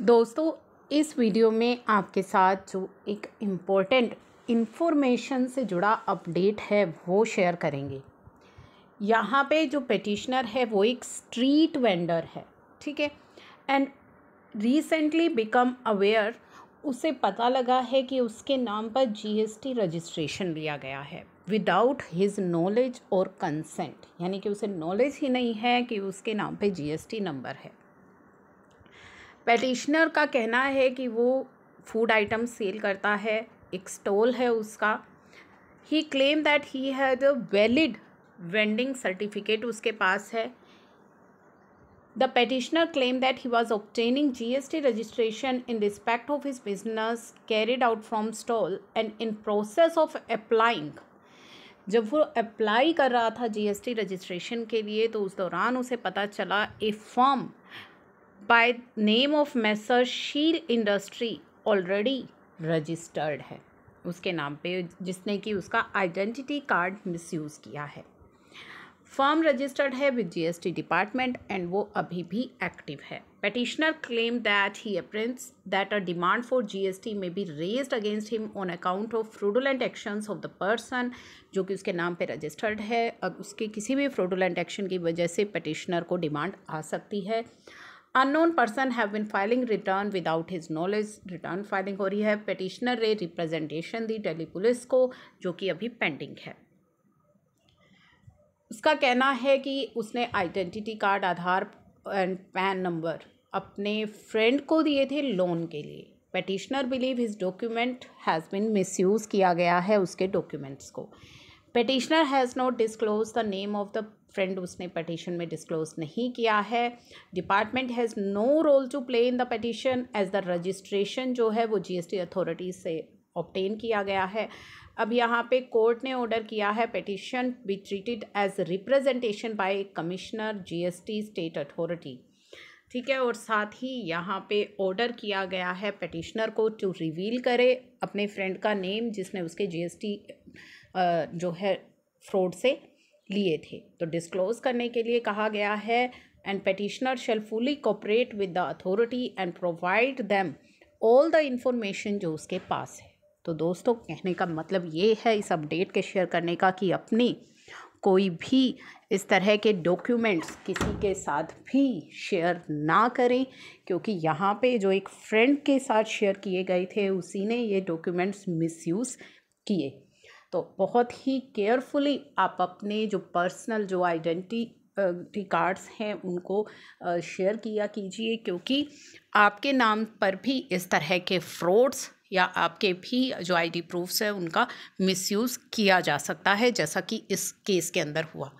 दोस्तों इस वीडियो में आपके साथ जो एक इम्पोर्टेंट इन्फॉर्मेशन से जुड़ा अपडेट है वो शेयर करेंगे यहाँ पे जो पटिशनर है वो एक स्ट्रीट वेंडर है ठीक है एंड रिसेंटली बिकम अवेयर उसे पता लगा है कि उसके नाम पर जीएसटी रजिस्ट्रेशन लिया गया है विदाउट हिज नॉलेज और कंसेंट यानी कि उसे नॉलेज ही नहीं है कि उसके नाम पे जीएसटी नंबर है पेटिशनर का कहना है कि वो फूड आइटम सेल करता है एक स्टॉल है उसका ही claim that he has a valid vending certificate उसके पास है the petitioner claim that he was obtaining G S T registration in respect of his business carried out from stall and in process of applying जब वो apply कर रहा था जी S T registration के लिए तो उस दौरान उसे पता चला a form by name of messrs Sheel industry already registered है उसके नाम पे जिसने कि उसका आइडेंटिटी कार्ड मिसयूज़ किया है फर्म रजिस्टर्ड है विद जीएसटी डिपार्टमेंट एंड वो अभी भी एक्टिव है petitioner claim that he apprehends that a demand for GST may be raise against him on account of fraudulent actions of the person जो कि उसके नाम पे रजिस्टर्ड है अब उसके किसी भी फ्रोडोलेंट एक्शन की वजह से पटिशनर को डिमांड आ सकती है unknown person have been filing return without his knowledge return filing हो रही है पटिशनर रे रिप्रेजेंटेशन दी दिल्ली पुलिस को जो कि अभी पेंडिंग है उसका कहना है कि उसने identity card Aadhaar and PAN number अपने फ्रेंड को दिए थे लोन के लिए petitioner believe his document has been misuse किया गया है उसके डॉक्यूमेंट्स को petitioner has not disclose the name of the friend उसने पटिशन में डिस्क्लोज नहीं किया है department has no role to play in the petition as the registration जो है वो जीएसटी अथॉरिटी से ऑप्टेन किया गया है अब यहाँ पे कोर्ट ने ऑर्डर किया है petition be treated as representation by commissioner GST state authority ठीक है और साथ ही यहाँ पे ऑर्डर किया गया है पटिशनर को टू रिवील करे अपने फ्रेंड का नेम जिसने उसके जीएसटी जो है फ्रॉड से लिए थे तो डिस्क्लोज करने के लिए कहा गया है and petitioner shall fully cooperate with the authority and provide them all the information जो उसके पास है तो दोस्तों कहने का मतलब ये है इस अपडेट के शेयर करने का कि अपनी कोई भी इस तरह के डॉक्यूमेंट्स किसी के साथ भी शेयर ना करें क्योंकि यहाँ पे जो एक फ्रेंड के साथ शेयर किए गए थे उसी ने ये डॉक्यूमेंट्स मिसयूज़ किए तो बहुत ही केयरफुली आप अपने जो पर्सनल जो आइडेंटिटी कार्ड्स हैं उनको शेयर किया कीजिए क्योंकि आपके नाम पर भी इस तरह के फ्रॉड्स या आपके भी जो आईडी प्रूफ्स हैं उनका मिसयूज़ किया जा सकता है जैसा कि इस केस के अंदर हुआ